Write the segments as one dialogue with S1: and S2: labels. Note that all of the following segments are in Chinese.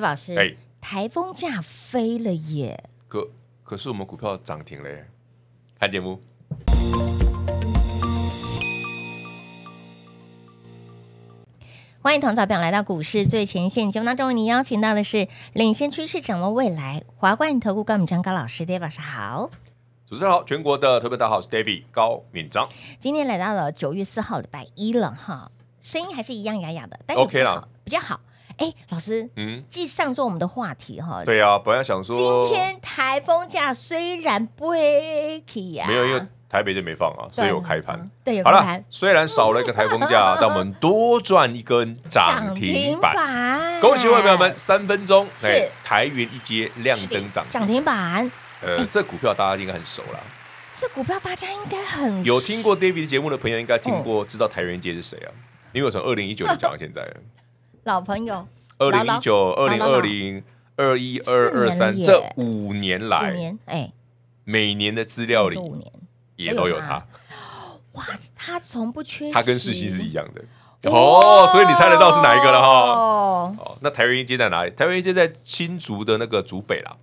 S1: 戴老师，哎，台风架飞了耶！
S2: 可可是我们股票涨停了耶，看节目。
S1: 欢迎同早友来到股市最前线，节目中为您邀请到的是领先趋势掌握未来华冠投顾高敏章高老师，d 老师好，
S2: 主持人好，全国的投顾大是 David 高敏章。
S1: 今天来到了九月四号礼拜一了哈，声音还是一样哑哑的，但是 OK 了，比较好。哎，老师，嗯，继上做我们的话题哈。对
S2: 啊，本来想说今天
S1: 台风假虽然不 A k 啊，没有，因为
S2: 台北就没放啊，所以我开盘。对，开盘。虽然少了一个台风假，但我们多赚一根涨停
S1: 板。恭喜各位朋友
S2: 们，三分钟是台元一阶亮灯涨停板。呃，这股票大家应该很熟了。
S1: 这股票大家应该很有听
S2: 过 David 节目的朋友应该听过，知道台元一是谁啊？因为从二零一九年讲到现在。
S1: 老朋友，二零一九、二零二零、
S2: 二一二二三，这五年来，哎，每年的资料里也都有他。哇，他从不缺席，他跟世熙是一样的哦，所以你猜得到是哪一个了哈？哦，那台湾一街在哪里？台湾一街在新竹的那个竹北啦，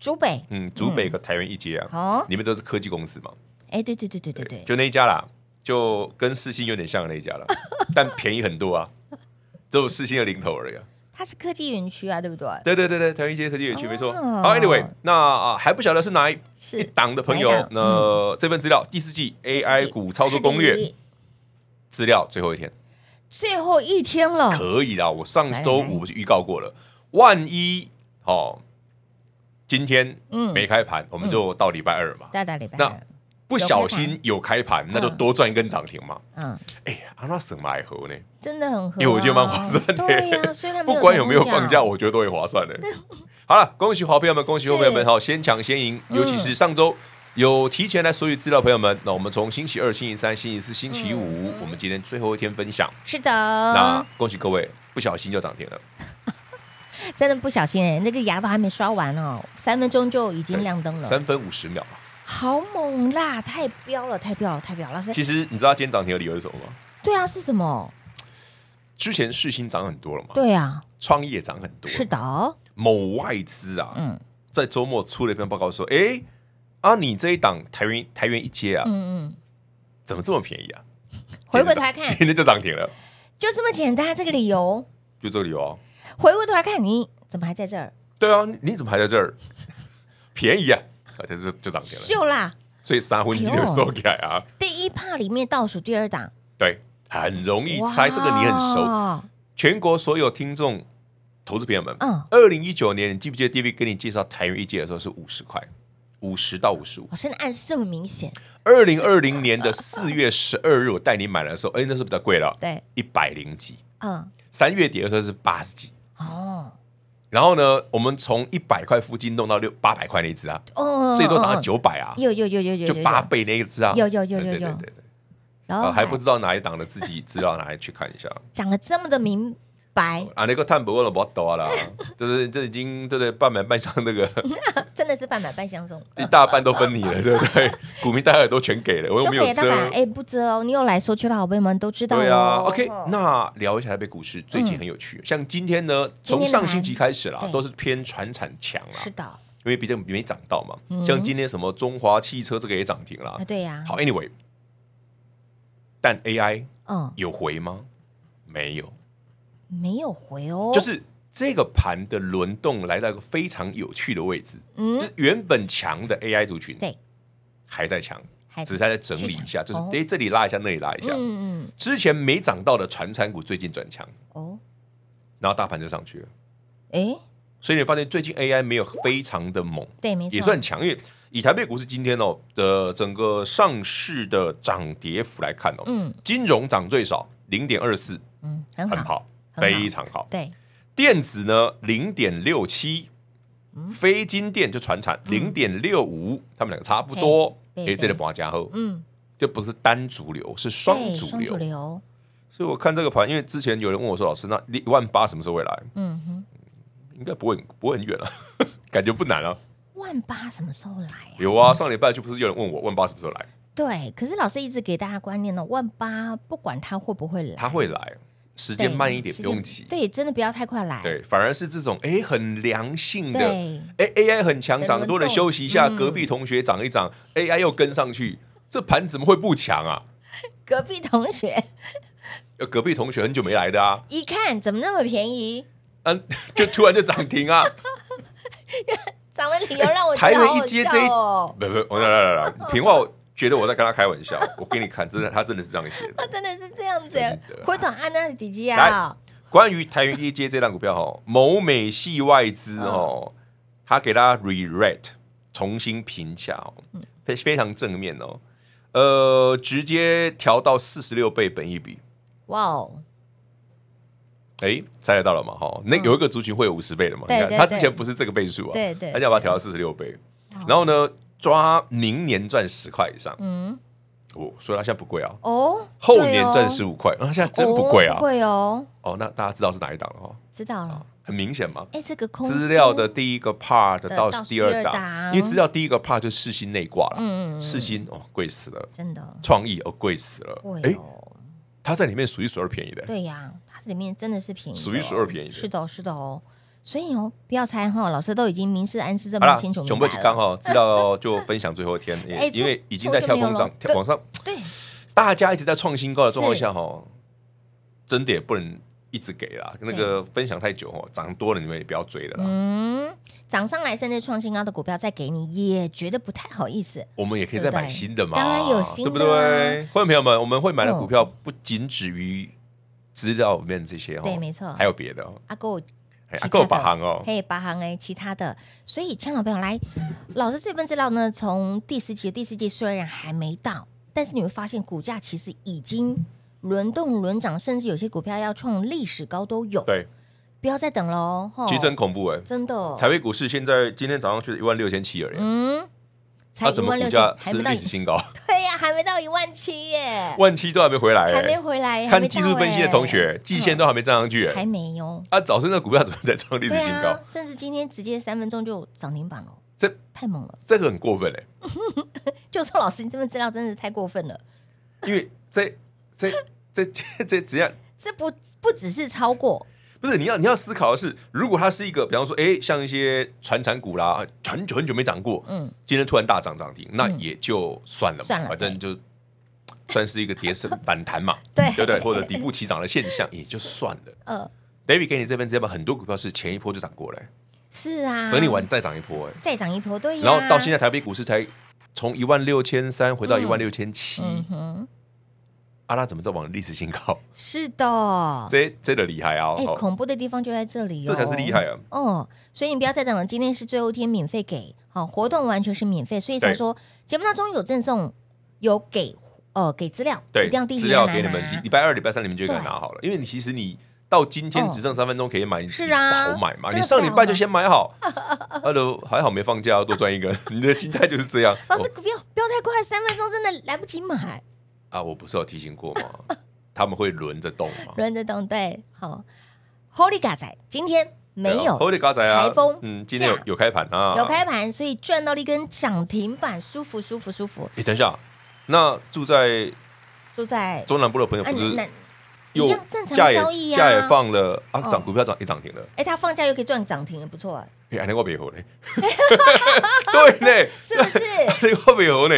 S2: 竹北，嗯，竹北和台湾一街啊，哦，里面都是科技公司嘛。
S1: 哎，对对对对对对，
S2: 就那一家啦，就跟世新有点像的那一家了，但便宜很多啊。只有四星的零头而已。
S1: 它是科技园区啊，对不对？
S2: 对对对对，台一街科技园区没错。好，anyway，那啊还不晓得是哪一是党的朋友，那这份资料第四季 AI 股操作攻略资料最后一天，
S1: 最后一天了，
S2: 可以啦。我上周五不是预告过了，万一哦，今天没开盘，我们就到礼拜二嘛，到礼拜二。不小心有开盘，那就多赚一根涨停嘛。嗯，哎呀，那什么还合呢？
S1: 真的很合，我觉得蛮划算的。对啊，不管有没有放假，
S2: 我觉得都会划算的。好了，恭喜好朋友们，恭喜好朋友们！好，先抢先赢，尤其是上周有提前来索取资料，朋友们，那我们从星期二、星期三、星期四、星期五，我们今天最后一天分享。
S1: 是的。那
S2: 恭喜各位，不小心就涨停了。
S1: 真的不小心哎，那个牙都还没刷完哦，三分钟就已经亮灯了，三
S2: 分五十秒。
S1: 好猛啦！太彪了，太彪了，太彪了！老师，其
S2: 实你知道今天涨停的理由是什么吗？
S1: 对啊，是什么？
S2: 之前市兴涨很多了嘛？对啊，创业涨很多，是的。某外资啊，嗯，在周末出了一篇报告说，哎啊，你这一档台元台元一阶啊，嗯嗯，怎么这么便宜啊？
S1: 回过头来看，今
S2: 天就涨停了，
S1: 就这么简单，这个理由就这个理由。回过头来看，你怎么还在这儿？
S2: 对啊，你怎么还在这儿？便宜啊！就是就涨了，秀啦！所以三分一就收起来啊。
S1: 第一趴里面倒数第二档，
S2: 对，很容易猜，这个你很熟。全国所有听众，投资朋友们，嗯，二零一九年你记不记得 D v 给你介绍台元一阶的时候是五十块，五十到五十五，我现在暗示
S1: 这么明显？
S2: 二零二零年的四月十二日我带你买的时候，哎，那是比较贵了？对，一百零几。嗯，三月底的时候是八十几。哦。然后呢，我们从一百块附近弄到六八百块那一只啊，哦，最多涨到九百啊，有
S1: 有有有有，就八
S2: 倍那一只啊，有
S1: 有有有有，对对对然后还不知
S2: 道哪一档的自己资料哪里去看一下，
S1: 讲了这么的明。白
S2: 啊！那个碳博了，不要抖了，就是这已经，对对？半买半箱。那个，
S1: 真的是半买半送，
S2: 一大半都分你了，对不对？股民大家也都全给了，我又没有遮。哎，
S1: 不遮哦，你有来说去的好朋友们都知道啊 OK，
S2: 那聊一下被股市最近很有趣，像今天呢，从上星期开始啦，都是偏传产强了，是的，因为毕竟没涨到嘛。像今天什么中华汽车这个也涨停了，对呀。好，Anyway，但 AI 嗯有回吗？没有。
S1: 没有回哦，就是
S2: 这个盘的轮动来到一个非常有趣的位置。嗯，就原本强的 AI 族群，对，还在强，只是在整理一下，就是哎，这里拉一下，那里拉一下。嗯嗯，之前没涨到的传产股最近转强哦，然后大盘就上去了。哎，所以你发现最近 AI 没有非常的猛，
S1: 对，没错，也算强。
S2: 因为以台北股市今天哦的整个上市的涨跌幅来看哦，嗯，金融涨最少零点二四，嗯，很好。非常好。对，电子呢零点六七，非金电就传产零点六五，他们两个差不多。哎，这个我加厚，嗯，就不是单主流，是双主流。所以我看这个盘，因为之前有人问我说：“老师，那一万八什么时候来？”嗯哼，应该不会不会很远了，感觉不难啊。
S1: 万八什么时候来？
S2: 有啊，上礼拜就不是有人问我万八什么时候来？
S1: 对，可是老师一直给大家观念呢，万八不管
S2: 它会不会来，他会来。时间慢一点，不用急。
S1: 对，真的不要太快来。
S2: 对，反而是这种哎，很良性的。哎，AI 很强，长多了休息一下。隔壁同学长一涨，AI 又跟上去，这盘怎么会不强啊？
S1: 隔壁同学，
S2: 隔壁同学很久没来的啊！
S1: 一看怎么那么便宜？
S2: 嗯，就突然就涨停啊！
S1: 涨的理由让我台湾一接这一，
S2: 不不，来来来，平话。觉得我在跟他开玩笑，我给你看，真的，他真的是这样写，他真
S1: 的是这样子回头按那底价
S2: 关于台元一街这档股票哈，某美系外资哦，他给大家 r e r i t e 重新评价哦，非非常正面哦，呃，直接调到四十六倍本一比。哇哦！哎，猜得到了嘛？哈，那有一个族群会有五十倍的嘛？对看，他之前不是这个倍数啊，对对，他要把它调到四十六倍，然后呢？抓明年赚十块以上，嗯，哦，所以它现在不贵啊。
S1: 哦，后年赚十
S2: 五块，那、后现在真不贵啊，贵哦。哦，那大家知道是哪一档了？哦，知道了，很明显嘛。哎，
S1: 这个资料
S2: 的第一个 part 到第二档，因为资料第一个 part 就世新内挂了，嗯，世新哦，贵死了，真的，创意哦，贵死了，哎，他在里面数一数二便宜的，对
S1: 呀，它里面真的是便宜，数一数二便宜的，是的，是的哦。所以哦，不要猜哈，老师都已经明示暗示这么清楚明白了。熊博刚好知
S2: 道，就分享最后一天，因为已经在跳空涨，往上。对，大家一直在创新高的状况下，哈，真的也不能一直给啦，那个分享太久，哦，涨多了你们也不要追了啦。
S1: 嗯，涨上来甚至创新高的股票再给你，也觉得不太好意思。
S2: 我们也可以再买新的嘛，当然有新的，对不对？会位朋友们，我们会买的股票不仅止于资料里面这些哈，对，没错，还有别的。哦。阿哥。o 阿够八行哦，嘿，
S1: 八行哎，其他的，所以千老朋友来，老师这份资料呢，从第十集、第四季虽然还没到，但是你会发现股价其实已经轮动轮涨，甚至有些股票要创历史高都有。对，不要再等喽，实真恐怖哎，真的，台
S2: 北股市现在今天早上去一万六千七而已。嗯。他怎么股价是历史新高？
S1: 对呀，还没到一万七耶，
S2: 万七都还没回来，还没
S1: 回来。看技术分析的同
S2: 学，季线都还没站上去，还没哟。啊，早晨那股票怎么在创历史新高？
S1: 甚至今天直接三分钟就涨停板了，这太猛
S2: 了，这个很过分嘞。
S1: 就说老师，你这份资料真的是太过分了，
S2: 因为这这这这这要这不不只是超过。不是你要你要思考的是，如果它是一个，比方说，哎，像一些传产股啦，很久很久没涨过，嗯，今天突然大涨涨停，那也就算了，算了，反正就算是一个跌势反弹嘛，对，对对？或者底部起涨的现象也就算了。嗯，David 给你这直接把很多股票是前一波就涨过来，
S1: 是啊，整理完
S2: 再涨一波，哎，再
S1: 涨一波，对然后到现在
S2: 台北股市才从一万六千三回到一万六千七，嗯哼。阿拉怎么在往历史新高？
S1: 是的，
S2: 这真的厉害啊！哎，恐
S1: 怖的地方就在这里，这才是厉害啊！哦，所以你不要再等了，今天是最后一天，免费给好活动完全是免费，所以才说节目当中有赠送，有给呃给资料，对，这样资料给你们，礼
S2: 礼拜二、礼拜三你们就给拿好了，因为你其实你到今天只剩三分钟可以买，是啊，好买嘛，你上礼拜就先买好。
S1: Hello，
S2: 还好没放假，多赚一个，你的心态就是这样。老师，
S1: 不要不要太快，三分钟真的来不及买。
S2: 啊，我不是有提醒过吗？他们会轮着动吗？
S1: 轮着动，对，好。Holy g a 仔，今天没有 Holy g
S2: a 仔啊，台风。嗯，今天有有开盘啊，有开
S1: 盘，所以赚到了一根涨停板，舒服舒服舒服。
S2: 哎，等一下，那住在
S1: 住在中
S2: 南部的朋友，不是又易啊？价也放了啊？涨股票涨也涨停了。
S1: 哎，他放假又可以赚涨停，不错啊。
S2: 哎，那个过别猴呢？对呢，是不是那个过别猴呢？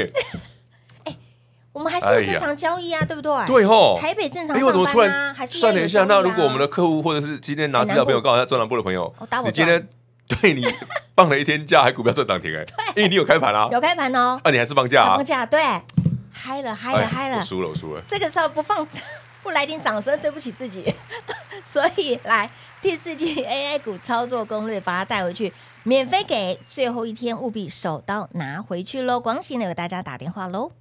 S1: 我们还是正常交易啊，对不对？对吼，台北正常上班啊。算了一下，那如果我们的
S2: 客户或者是今天拿资料朋友，告诉他周南部的朋友，你今天对你放了一天假，还股票做涨停哎，因为你有开盘啊，有
S1: 开盘哦。
S2: 啊，你还是放假啊？放
S1: 假对，嗨了嗨了嗨了，输了我输了。这个时候不放 不来点掌声，对不起自己。所以来第四季 AI 股操作攻略，把它带回去，免费给最后一天务必手到拿回去喽。广信来给大家打电话喽。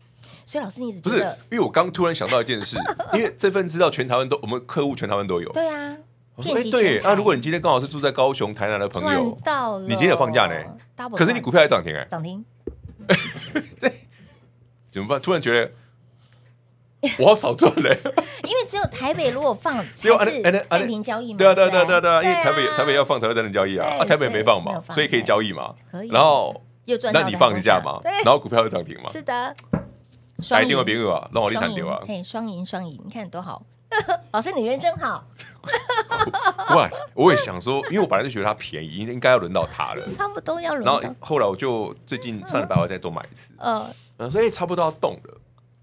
S1: 所以老师，你不是？
S2: 因为我刚突然想到一件事，因为这份资料全台湾都，我们客户全台湾都有。对
S1: 啊，哎，对。那如果你
S2: 今天刚好是住在高雄、台南的朋友，
S1: 到你今天有
S2: 放假呢可是你股票还涨停哎，涨停。对，怎么办？突然觉得我好少赚嘞。
S1: 因为只有台北，如果放才是暂停交易。嘛。对啊，
S2: 对啊，对啊，对啊，因为台北台北要放才会暂停交易啊！啊，台北没放嘛，所以可以交易嘛？可以。然后
S1: 又赚，那你放一下
S2: 嘛？然后股票又涨停嘛？是
S1: 的。打电话朋友
S2: 啊，让我去谈掉啊。嘿，
S1: 双赢双赢，你看多好。老师你人真好。
S2: 哇，我也想说，因为我本来就觉得它便宜，应应该要轮到它了。差
S1: 不多要轮。然后
S2: 后来我就最近三了百块再多买一次。呃，所以差不多要动了。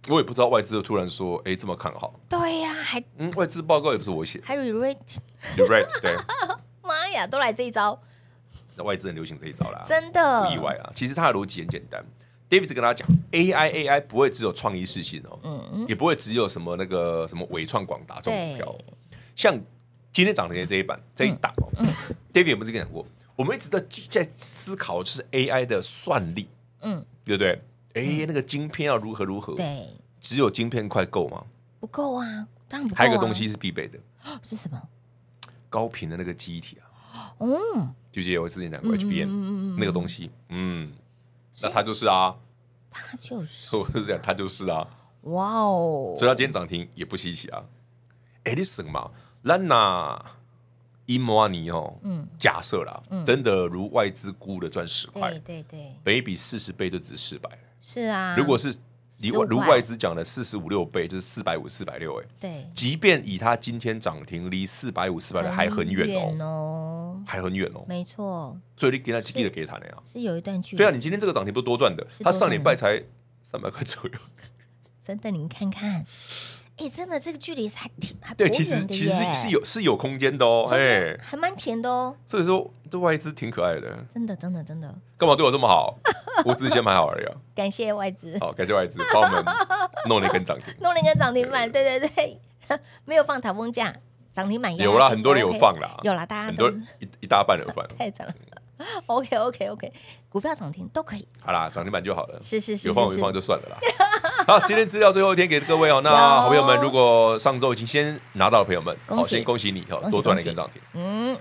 S2: 我也不知道外资突然说，哎，这么看好。
S1: 对呀，还
S2: 嗯，外资报告也不是我写。
S1: Harry Rate，Rate，对。妈呀，都来这一招。
S2: 那外资很流行这一招啦，真的不意外啊。其实它的逻辑很简单。David 跟大家讲，AI AI 不会只有创意事情哦，嗯也不会只有什么那个什么伟创广达这种股票，像今天涨停的这一版这一档，David 有没有这边讲过？我们一直在在思考，就是 AI 的算力，嗯，对不对？哎，那个晶片要如何如何？对，只有晶片快够吗？
S1: 不够啊，当然不够。还有一个东西是必备的，是什么？
S2: 高频的那个机体啊，哦，就是我之前讲过 h b n 那个东西，嗯。那他就是啊，他就是，我是讲他就是啊，
S1: 哇哦，所以他
S2: 今天涨停也不稀奇啊。哎，你什 s o n 伊 l a n a 哦，嗯，假设啦，真的如外资估的赚十块，对对对，每笔四十倍就值四百，是啊。如果是如外资讲的四十五六倍，就是四百五四百六哎，对。即便以它今天涨停离四百五四百六还很远哦。还很远哦，
S1: 没错，
S2: 所以你给他几几的给他那样，是
S1: 有一段距离。对啊，你
S2: 今天这个涨停不是多赚的？他上礼拜才三百块左右，
S1: 真的，你们看看，哎，真的这个距离还挺还对，其实其实是有
S2: 是有空间的哦，哎，
S1: 还蛮甜的哦。
S2: 所以说，这外资挺可爱的。
S1: 真的，真的，真的。
S2: 干嘛对我这么好？我无知先买好了呀，
S1: 感谢外资，好，感
S2: 谢外资，帮我们弄了一根涨停，
S1: 弄了一根涨停板，对对对，没有放台风假。涨停板有啦，很多人有放啦，有啦，大家很多
S2: 一一大半人放，
S1: 太惨了。OK OK OK，股票涨停都可以。
S2: 好啦，涨停板就好了。是是是有放有放就算了啦。好，今天资料最后一天给各位哦。那好朋友们，如果上周已经先拿到的朋友们，好，先恭喜你哦，多赚了一个涨停。
S1: 嗯，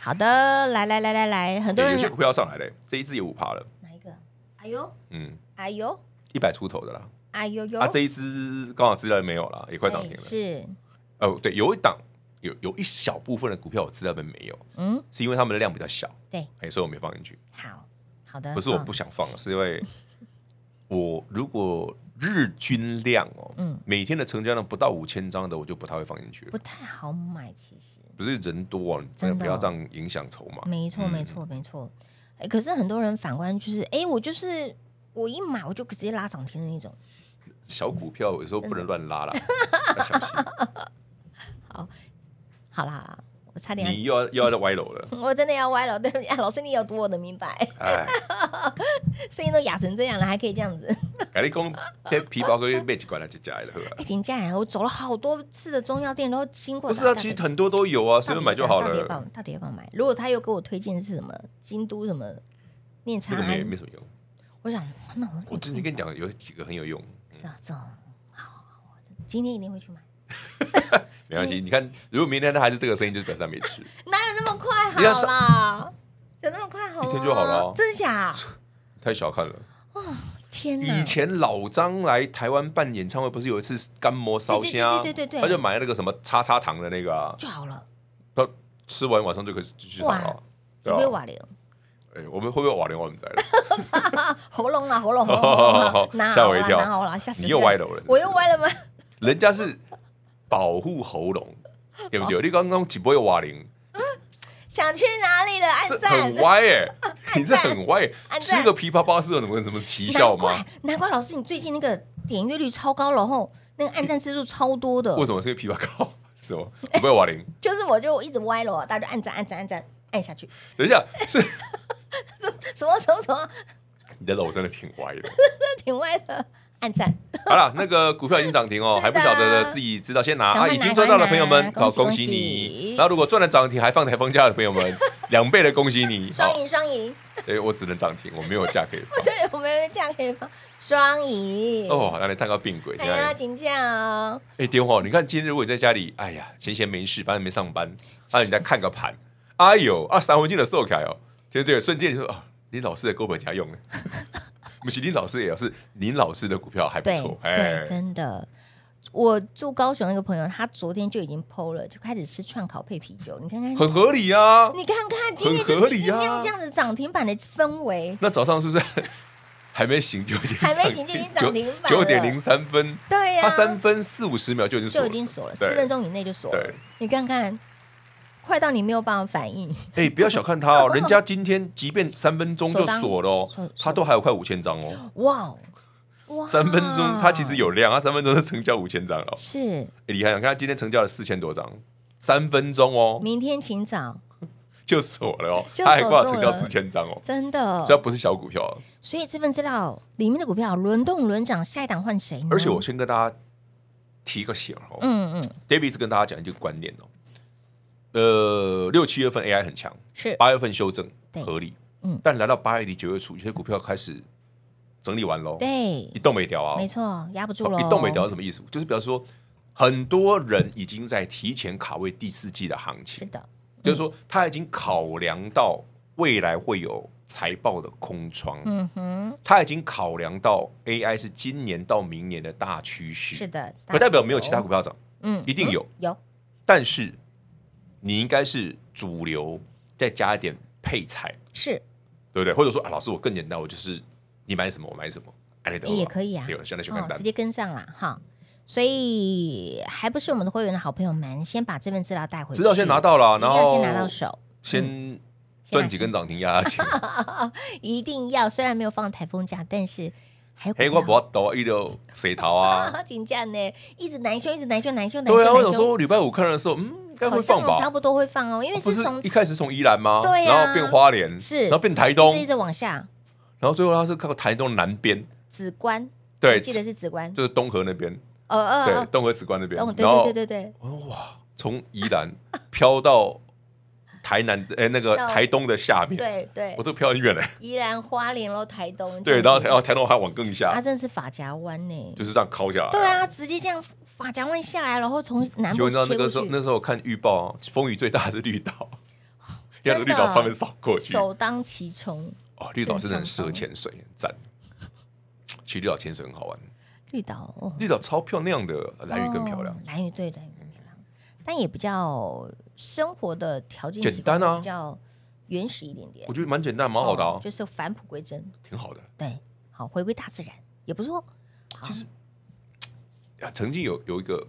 S1: 好的，来来来来来，很多人有些股
S2: 票上来了，这一只也五趴了。哪
S1: 一个？哎呦，嗯，哎呦，
S2: 一百出头的啦。
S1: 哎呦呦，啊这
S2: 一只刚好资料没有了，也快涨停了。是，哦对，有一档。有有一小部分的股票，我知道本没有，嗯，是因为他们的量比较小，对，所以我没放进去。好
S1: 好的，不是我不
S2: 想放，是因为我如果日均量哦，嗯，每天的成交量不到五千张的，我就不太会放进去不
S1: 太好买，其
S2: 实不是人多啊，真的不要这样影响筹码。没
S1: 错没错没错，可是很多人反观就是，哎，我就是我一买我就直接拉涨停的那种，
S2: 小股票有时候不能乱拉了，小
S1: 心 好。好啦好啦，我差点你
S2: 又要又要歪楼了，
S1: 我真的要歪楼，对不起，啊，老师你有读我的明白，声音都哑成这样了，还可以这样子？
S2: 改立公皮皮包跟背景挂来就加来了，背
S1: 景加呀，我走了好多次的中药店都经过，不是啊，其实很多
S2: 都有啊，随便买就好了。大铁棒，
S1: 大铁棒买，如果他又给我推荐是什么京都什么念茶，没没什么用。我想那我我
S2: 之前跟你讲有几个很有用，
S1: 是啊，这好，好，今天一定会去买。
S2: 没关系，你看，如果明天他还是这个声音，就表示他没吃。
S1: 哪有那么快好了？有那么快好？一天就好了。真假？
S2: 太小看了。哇，天哪！以前老张来台湾办演唱会，不是有一次干摸烧香？对对对对对，他就买了个什么叉叉糖的那个，就好了。他吃完晚上就可以继续唱了。会不会瓦联？哎，我们会不会瓦联？我们在了。
S1: 喉咙啊，喉咙 吓我一跳，吓死你又歪楼了，我又歪了吗？
S2: 人家是。保护喉咙对不对？你刚刚几有瓦林，
S1: 想去哪里了？按赞很歪耶！
S2: 你这很歪，按吃个琵琶包是有什么什么奇效吗？
S1: 难怪老师，你最近那个点阅率超高，然后那个按赞次数超多的。为什么
S2: 是琵琶包？什么几有瓦林？
S1: 就是我就我一直歪了，大家就按赞按赞按赞按下去。
S2: 等一下，是
S1: 什么什么什么？
S2: 你的楼真的挺歪的，
S1: 挺歪的。按赞，
S2: 好了，那个股票已经涨停哦，还不晓得的自己知道先拿啊。已经赚到了，朋友们，好恭喜你。然后如果赚了涨停还放台风假的朋友们，两倍的恭喜你，双 赢双赢。所我只能涨停，我没有价可以放。
S1: 我有我没有价可以放，双赢。哦，
S2: 让你探到病鬼，哎呀，请哎，电话，你看今日如果你在家里，哎呀，闲闲没事，反正没上班，然后你在看个盘，哎呦，啊三块钱的受开哦，就对，瞬间就说啊，你老师的我本家用。穆奇林老师也是，林老师的股票还不错。对，真
S1: 的，我住高雄那个朋友，他昨天就已经剖了，就开始吃串烤配啤酒。你看看，很
S2: 合理啊！你看看，今天合理啊！这样
S1: 子涨停板的氛围。
S2: 那早上是不是 还没醒就已经还没醒就已经涨停板九点零三分？对呀，他三分四五十秒就已经就已经锁了，四分钟
S1: 以内就锁了。你看看。快到你没有办法反应。
S2: 哎，不要小看他哦，人家今天即便三分钟就锁了哦，他都还有快五千张哦。
S1: 哇哦！三分钟他其
S2: 实有量，他三分钟是成交五千张哦，是厉害。你看他今天成交了四千多张，三分钟哦。
S1: 明天请早
S2: 就锁了哦，他还挂成交四千张哦，真的。这不是小股票，
S1: 所以这份资料里面的股票轮动轮涨，下一档换谁？而且我先
S2: 跟大家提个醒哦，嗯嗯，David 一直跟大家讲一个观点哦。呃，六七月份 AI 很强，是八月份修正合理，嗯，但来到八月底九月初，有些股票开始整理完喽，对，一动没调啊，没
S1: 错，压不住了，一动没调是
S2: 什么意思？就是比方说，很多人已经在提前卡位第四季的行情，是的，就是说他已经考量到未来会有财报的空窗，
S1: 嗯哼，
S2: 他已经考量到 AI 是今年到明年的大趋势，是
S1: 的，不代表没有其他股票涨，嗯，一定有有，
S2: 但是。你应该是主流，再加一点配菜，是，对不对？或者说啊，老师，我更简单，我就是你买什么，我买什么 a n 也可以啊。对，现在就更简单，直接
S1: 跟上了哈。所以还不是我们的会员的好朋友们，先把这份资料带回去。资料先拿到了，然后先拿到手，
S2: 先赚几根涨停压压惊，
S1: 一定要，虽然没有放台风假，但是还
S2: 还怪不倒，一定要谁逃啊？
S1: 紧 张呢，一直难修，一直难修，难修，难修。对啊，我有说
S2: 礼拜五客人的时候，嗯。该会放吧？差不
S1: 多会放哦，因为是从一
S2: 开始从宜兰吗？对呀，然后变花莲，是，然后变台东，一直一直往下，然后最后他是靠台东南边，
S1: 紫关，对，记得是紫关，就
S2: 是东河那边，哦哦，对，东河紫关那边，然后对对
S1: 对对，哇，
S2: 从宜兰飘到。台南诶，那个台东的下面，
S1: 对对，我
S2: 这个漂很远嘞。
S1: 宜兰花莲咯，台东。对，然后台后台东还
S2: 往更下，它
S1: 真的是法夹湾呢，
S2: 就是这样靠下来。对
S1: 啊，直接这样法夹湾下来，然后从南部。你知道那个时候
S2: 那时候看预报，风雨最大是绿岛，要 在绿岛上面扫过去，首
S1: 当其冲。
S2: 哦，绿岛真的很适合潜水，赞。去绿岛潜水很好玩。绿岛，绿岛超漂亮，的蓝屿更漂
S1: 亮。蓝屿对对，但也比较。生活的条件简单啊，比较原始一点点。我觉得蛮
S2: 简单，蛮好的啊，就
S1: 是返璞归真，
S2: 挺好的。对，
S1: 好回归大自然，也不错。其实
S2: 啊，曾经有有一个，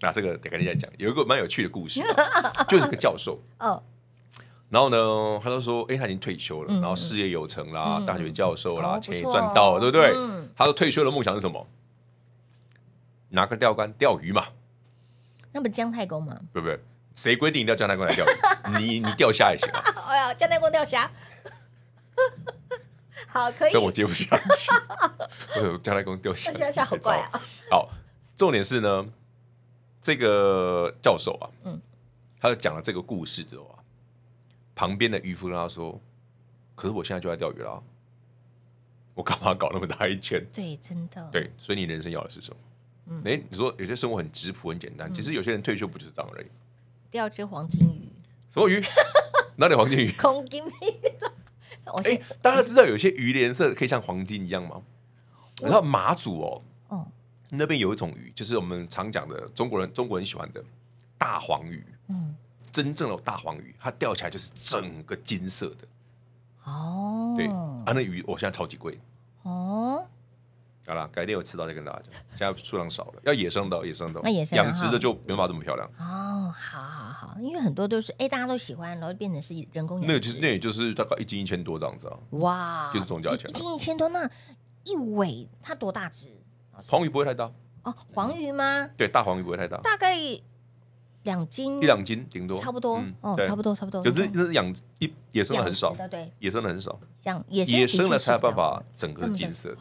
S2: 那这个得跟人家讲，有一个蛮有趣的故事，
S1: 就是个教授。嗯。
S2: 然后呢，他就说：“哎，他已经退休了，然后事业有成啦，大学教授啦，钱也赚到了，对不对？”他说：“退休的梦想是什么？拿个钓竿钓鱼嘛。”
S1: 那不姜太公嘛？
S2: 对不对？谁规定一定要姜太公来钓鱼？你你钓虾也行。
S1: 哎呀，姜太公钓虾，好可以。这我接不下去。
S2: 姜太公钓虾，好怪啊。好，重点是呢，这个教授啊，嗯，他讲了这个故事之后啊，旁边的渔夫跟他说：“可是我现在就要钓鱼啦，我干嘛搞那么大一圈？”对，
S1: 真的。对，
S2: 所以你人生要的是什么？嗯，你说有些生活很质朴、很简单，其实有些人退休不就是这样而已？
S1: 钓只黄金鱼，
S2: 什么鱼？哪里黄金鱼？空金鱼。我哎，大家知道有些鱼的颜色可以像黄金一样吗？然后马祖哦，嗯，那边有一种鱼，就是我们常讲的中国人中国人喜欢的大黄鱼。嗯，真正的大黄鱼，它钓起来就是整个金色的。
S1: 哦，对，啊，
S2: 那鱼我现在超级贵。
S1: 哦。
S2: 好了，改天有吃到再跟大家讲。现在数量少了，要野生的，野生的，那野生养殖的就没法这么漂亮。
S1: 哦，好好好，因为很多都是哎，大家都喜欢，然后变成是人工养。那就是那
S2: 也就是大概一斤一千多这样子啊。哇，就是总价钱一斤
S1: 一千多，那一尾它多大只？
S2: 黄鱼不会太大
S1: 哦，黄鱼吗？
S2: 对，大黄鱼不会太大，大
S1: 概两斤，一两
S2: 斤顶多，差不多哦，差不多差不多。可是那是养一野生的很少，对，野生的很少。
S1: 像野生的才有办法
S2: 整个金色。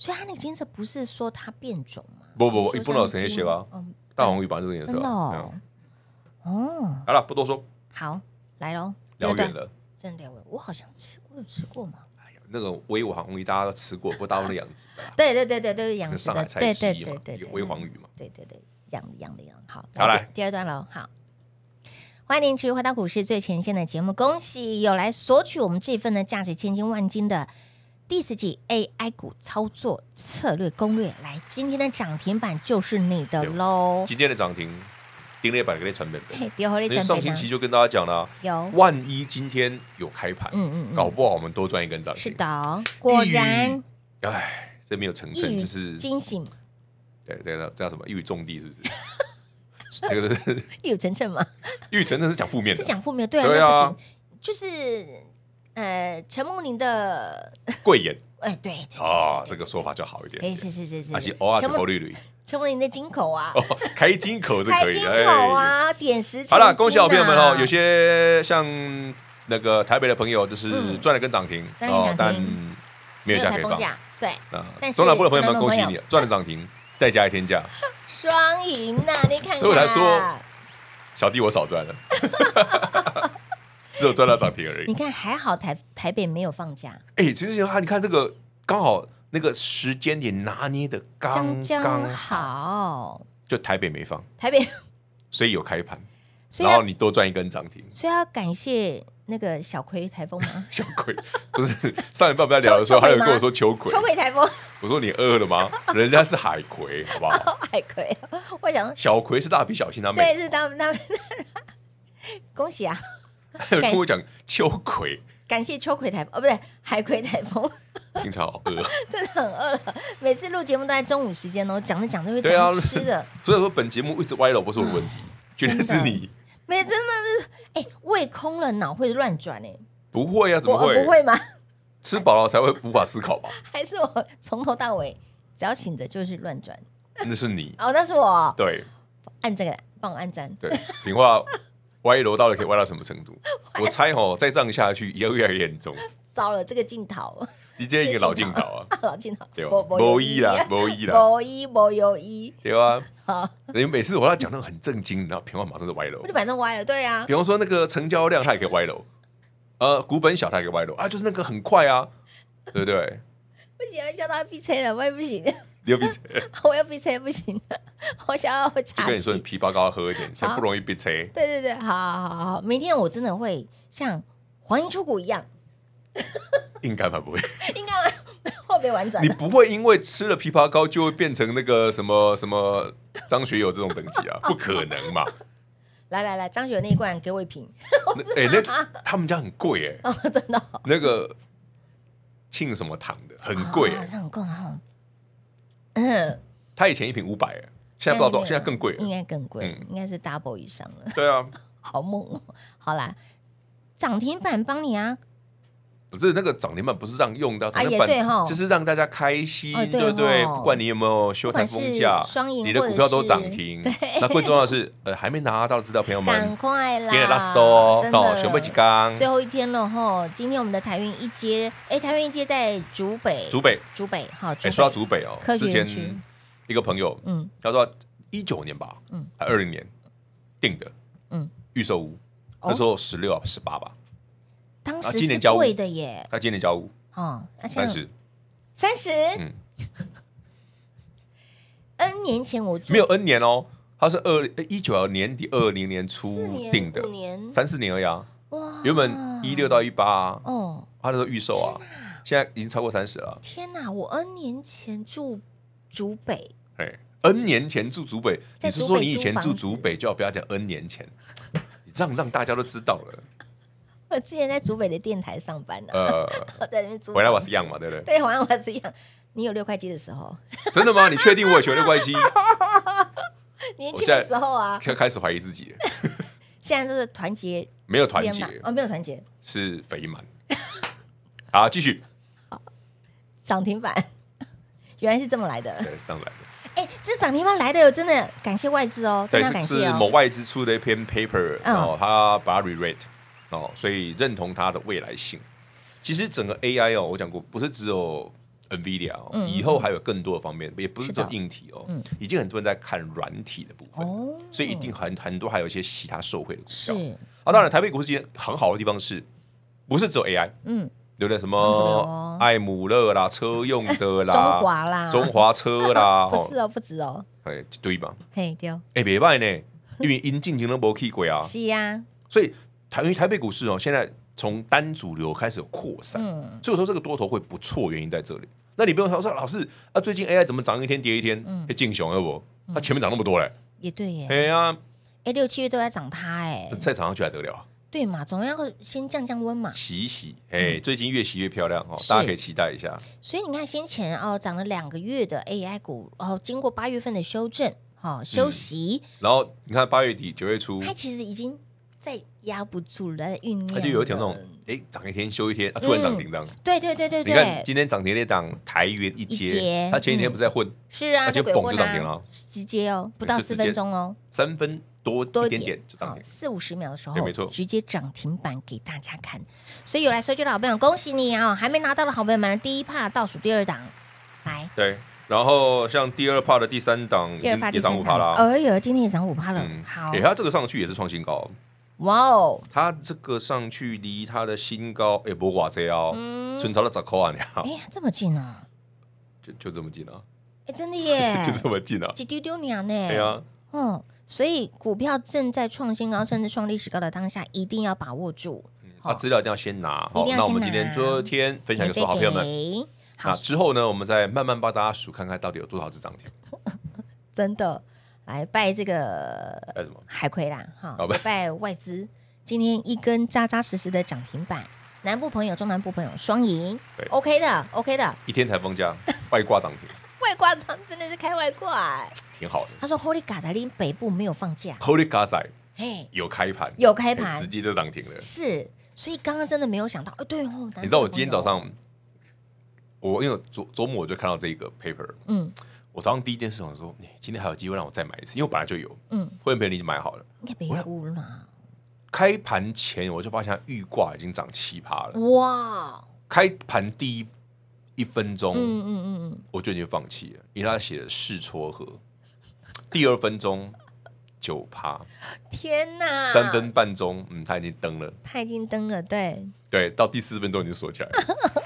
S1: 所以它那个金色不是说它变种吗？不不不，一般都是神仙蟹嗯，
S2: 大红鱼吧，这种颜色。真的哦。哦，好了，不多说。
S1: 好，来喽。遥远了。真的，我我好像吃，我有吃过吗？
S2: 哎呀，那种微黄鱼，大家都吃过，不刀的样子。
S1: 对对对对都是养殖的，对对对
S2: 对，威黄鱼嘛。
S1: 对对对，养的样的养好，好来第二段喽。好，欢迎您持续回到股市最前线》的节目，恭喜有来索取我们这份呢价值千金万金的。第十集 AI 股操作策略攻略，来今天的涨停板就是你的喽！今
S2: 天的涨停，丁列板给你传本。
S1: 你上星期
S2: 就跟大家讲了，有万一今天有开盘，嗯嗯，搞不好我们多赚一根涨停。是
S1: 的，果然，
S2: 哎，这没有成成就是惊醒。对，这个叫什么？一语中地是不是？这个是
S1: 一语成谶吗？
S2: 一语成谶是讲负面，是讲负面。对啊，就
S1: 是。呃，陈梦林的
S2: 贵盐，哎，对，哦，这个说法就好一点，
S1: 是是是是，而且偶尔的波绿绿，陈木林的金口啊，
S2: 哦，开金口就可以了，金口
S1: 啊，点石。好了，恭喜好朋友们哦，有
S2: 些像那个台北的朋友，就是赚了跟涨停，哦，但没有加给高，对，啊，中南部的朋友，们，恭喜你赚了涨停，再加一天价，
S1: 双赢呐，你看看，所以来说，
S2: 小弟我少赚了。只有赚到涨停而已。你看，
S1: 还好台台北没有放假。
S2: 哎，其实的你看这个刚好那个时间点拿捏的刚刚
S1: 好，
S2: 就台北没放台北，所以有开盘，然后你多赚一根涨停。
S1: 所以要感谢那个小葵台风吗？小
S2: 葵不是上礼拜不要聊的时候，还有跟我说秋葵秋葵台风。我说你饿了吗？人家是海葵，好不好？
S1: 海葵，我想
S2: 小葵是大笔小新他们，对，
S1: 是他们他们。恭喜啊！
S2: 还 有跟我讲秋葵，
S1: 感谢秋葵台风哦，不对，海葵台风。平常好饿，真的很饿了。每次录节目都在中午时间哦，讲着讲着会讲吃的。
S2: 所以说本节目一直歪了，不是我的问题，绝对是你。
S1: 没真的，不是，哎，胃空了脑会乱转哎。
S2: 不会啊，怎么会不会吗？吃饱了才会无法思考吧？
S1: 还是我从头到尾只要醒着就是乱转？
S2: 那是你哦，那是我。对，
S1: 按这个，帮我按赞。对，
S2: 平话。歪楼到底可以歪到什么程度？我猜哦，再这样下去，越来越严重。
S1: 糟了，这个镜头。
S2: 你这一个老镜头啊，
S1: 老镜头，对吧？毛衣啦，毛意啦，毛意毛有意。
S2: 对啊，你每次我要讲那个很震惊，然后评论马上就歪楼。就
S1: 反正歪了，对啊。
S2: 比方说那个成交量它也可以歪楼，呃，股本小它也可以歪楼啊，就是那个很快啊，对不对？
S1: 不行，叫他闭嘴了，也不行。车，我要避车不行，我想要茶。就跟你说，你
S2: 枇杷膏喝一点才不容易避车。对
S1: 对对，好，好，好，明天我真的会像黄英出谷一样。应该吧？不会。应该吧？不会完整。你不
S2: 会因为吃了枇杷膏就会变成那个什么什么张学友这种等级啊？不可能嘛！
S1: 来来来，张学友那一罐给我一瓶。
S2: 哎，那他们家很贵哎。哦，真的。那个庆什么糖的很贵，好
S1: 像很贵哈。嗯，
S2: 他以前一瓶五百，现在不知道多，少，现在更贵，了，应该更贵，
S1: 应该是 double 以上
S2: 了。对啊，好猛哦！
S1: 好啦，涨停板帮你啊。
S2: 不是那个涨停板，不是让用到，哎也对就是让大家开心，对对，不管你有没有休台风假，你的股票都涨停。那更重要的是，呃，还没拿到资料，朋友们，赶
S1: 快啦，给点 last 刀哦，贝吉钢，最后一天了哈。今天我们的台运一接，哎，台运一接在竹北，竹北，竹北好，
S2: 哎，说到竹北哦，之前一个朋友，嗯，他说一九年吧，嗯，二零年定的，嗯，预售那时候十六啊，十八吧。
S1: 当时是交的耶，
S2: 他今年交五，哦，
S1: 三十，三十，嗯，n 年前我
S2: 没有 n 年哦，他是二一九年底二零年初定的，三四年而已啊，哇，原本一六到一八，哦，他是说预售啊，现在已经超过三十了，
S1: 天哪，我 n 年前住竹北，
S2: 哎，n 年前住竹北，你是说你以前住竹北就要不要讲 n 年前，你这样让大家都知道了。
S1: 我之前在竹北的电台上班呢，我 在那边面。回来我是一样嘛，对不对？对，回来我是一样。你有六块肌的时候，
S2: 真的吗？你确定我也有六块肌？
S1: 年轻的时候啊，就
S2: 开始怀疑自己。
S1: 现在就是团结，
S2: 没有团结哦，没有团结是肥满。好，继续。
S1: 涨停板原来是这么来的，对，上来的。哎，这涨停板来的有真的感谢外资哦，非常感谢。是某外
S2: 资出的一篇 paper，然后他把它 re-rate。哦，所以认同它的未来性。其实整个 AI 哦，我讲过，不是只有 NVIDIA，以后还有更多的方面，也不是只硬体哦，已经很多人在看软体的部分。哦，所以一定很很多，还有一些其他受惠的股票。啊，当然，台北股市今天很好的地方是，不是走 AI？嗯，有点什么爱姆勒啦，车用的啦，中华啦，中华车啦，不是
S1: 哦，不止哦，
S2: 哎，一堆吧。嘿，对哎，别歹呢，因为因进前都无去过啊，是啊，所以。台因为台北股市哦，现在从单主流开始有扩散，嗯，所以我说这个多头会不错，原因在这里。那你不用说，说老师啊，最近 AI 怎么涨一天跌一天？嗯，被进熊要不？它前面涨那么多嘞，也对耶。哎呀，
S1: 哎，六七月都在涨它，哎，
S2: 在涨上去还得了？
S1: 对嘛，总要先降降温
S2: 嘛，洗一洗。哎，最近越洗越漂亮哦，大家可以期待一下。
S1: 所以你看，先前哦涨了两个月的 AI 股，然后经过八月份的修正，哦、休息。
S2: 然后你看八月底九月初，它其
S1: 实已经。再压不住了，在酝酿。它就有一条那种，
S2: 哎，涨一天休一天，它突然涨停，这样。对
S1: 对对对对。你看
S2: 今天涨停那档，台元一接。它前几天不是在混？是啊，而就嘣就涨停了，
S1: 直接哦，不到四分钟哦，
S2: 三分多多一点点就涨停，
S1: 四五十秒的时候，没错，直接涨停板给大家看。所以有来说句的好朋友，恭喜你啊！还没拿到的好朋友们，第一趴倒数第二档，
S2: 来。对，然后像第二趴的第三档也涨五趴了，哎
S1: 呦，今天也涨五趴了，好，哎，
S2: 他这个上去也是创新高。哇哦！它这个上去离它的新高，哎，不过这塞哦，存超了十扣啊！你哎呀，
S1: 这么近啊，
S2: 就就这么近啊！
S1: 哎，真的耶，就这么近啊，几丢丢娘呢？对啊，嗯，所以股票正在创新高，甚至创历史高的当下，一定要把握住，
S2: 啊，资料一定要先拿。好，那我们今天、昨天分享一所说，好朋友们，那之后呢，我们再慢慢帮大家数看看到底有多少只涨停，
S1: 真的。来拜这个
S2: 什么海葵啦，哈！拜
S1: 外资，今天一根扎扎实实的涨停板。南部朋友、中南部朋友双赢，o k 的，OK 的。
S2: 一天台风加外挂涨停，
S1: 外挂涨真的是开外挂，挺好的。他说 Holy God 在北部没有放假
S2: ，Holy God 在嘿有开盘，有开盘直接就涨停了。
S1: 是，所以刚刚真的没有想到，哎，对哦。你知道我今天早
S2: 上，我因为昨周午我就看到这个 paper，嗯。我早上第一件事情说，哎，今天还有机会让我再买一次，因为我本来就有，嗯，会员便利已经买好了。
S1: 你别哭嘛！
S2: 开盘前我就发现预挂已经涨七趴了，
S1: 哇！
S2: 开盘第一一分钟，嗯嗯嗯我就已经放弃了，因为他写的试撮合。第二分钟九趴，
S1: 天哪！三分
S2: 半钟，嗯，他已经登了，
S1: 他已经登了，对，
S2: 对，到第四分钟已经锁起来。了，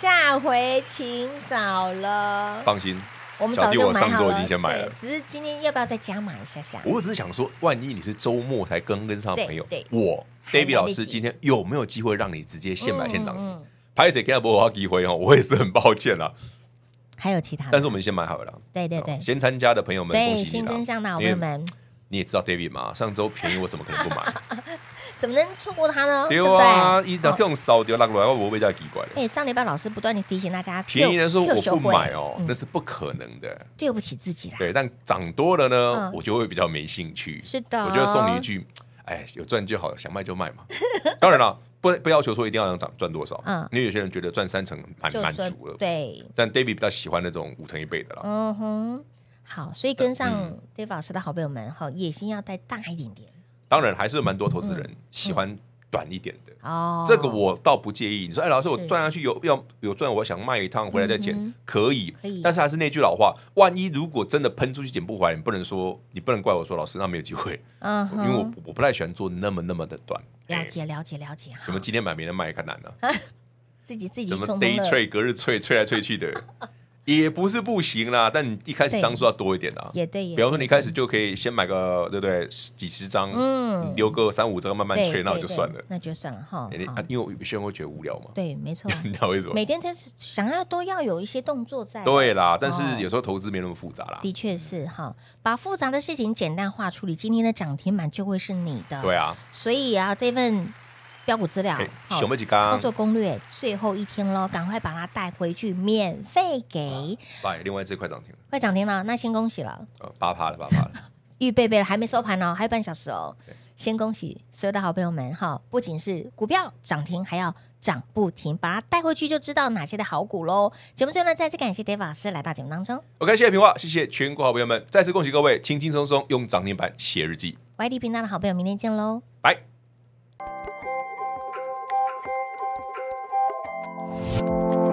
S1: 下回请早了，放
S2: 心，我们早就买好了。只
S1: 是今天要不要再加码一下下？我只是想
S2: 说，万一你是周末才刚跟上朋友，我 Davy 老师今天有没有机会让你直接现买现当？拍谁给他波，我要几回哦？我也是很抱歉啦。还有其他但是我们先买好了。对对对，先参加的朋友们，对新跟上老朋友们，你也知道 d a v i d 吗？上周便宜，我怎么可能不买？
S1: 怎么能错过它呢？对啊，一
S2: 这种少掉落来，我不比较奇怪的。
S1: 哎，上礼拜老师不断的提醒大家，便宜的时候我不买哦，
S2: 那是不可能的，
S1: 对不起自己。
S2: 对，但涨多了呢，我就会比较没兴趣。是的，我觉得送你一句，哎，有赚就好，想卖就卖嘛。当然了，不不要求说一定要涨赚多少，嗯，因为有些人觉得赚三成满满足了，对。但 d a v i d 比较喜欢那种五成一倍的了。
S1: 嗯哼，好，所以跟上 Dave 老师的好朋友们，好，野心要带大一点点。
S2: 当然，还是蛮多投资人喜欢短一点的。
S1: 哦，这个
S2: 我倒不介意。你说，哎，老师，我赚下去有要有赚，我想卖一趟回来再减，可以。可以。但是还是那句老话，万一如果真的喷出去减不回来，你不能说你不能怪我说，老师那没有机会。嗯。因为我我不太喜欢做那么那么的短。
S1: 了解了解了解。
S2: 怎么今天买明天卖可难了？
S1: 自己自己怎么 day trade
S2: 隔日 trade 来唰去的？也不是不行啦，但你一开始张数要多一点啦。也对。比方说你开始就可以先买个，对不对？几十张，嗯，留个三五张慢慢吹，那就算了，那就算了哈。因为有些人会觉得无聊嘛，
S1: 对，没错。你
S2: 知道为什么？每天
S1: 他想要都要有一些动作在。对啦，但是有时候
S2: 投资没那么复杂啦。的
S1: 确是哈，把复杂的事情简单化处理，今天的涨停板就会是你的。对啊，所以啊，这份。标股资料，操作攻略，最后一天喽，赶快把它带回去，免费给。
S2: 拜，另外这块涨停，
S1: 快涨停了，那先恭喜了。
S2: 呃，八趴了，八趴了，
S1: 预备备了，还没收盘哦，还有半小时哦。先恭喜所有的好朋友们，哈，不仅是股票涨停，还要涨不停，把它带回去就知道哪些的好股喽。节目最后呢，再次感谢 David 老师来到节目当中。
S2: OK，谢谢平话，谢谢全国好朋友们，再次恭喜各位，轻轻松松用涨停板写日记。
S1: YT 频道的好朋友，明天见喽，拜。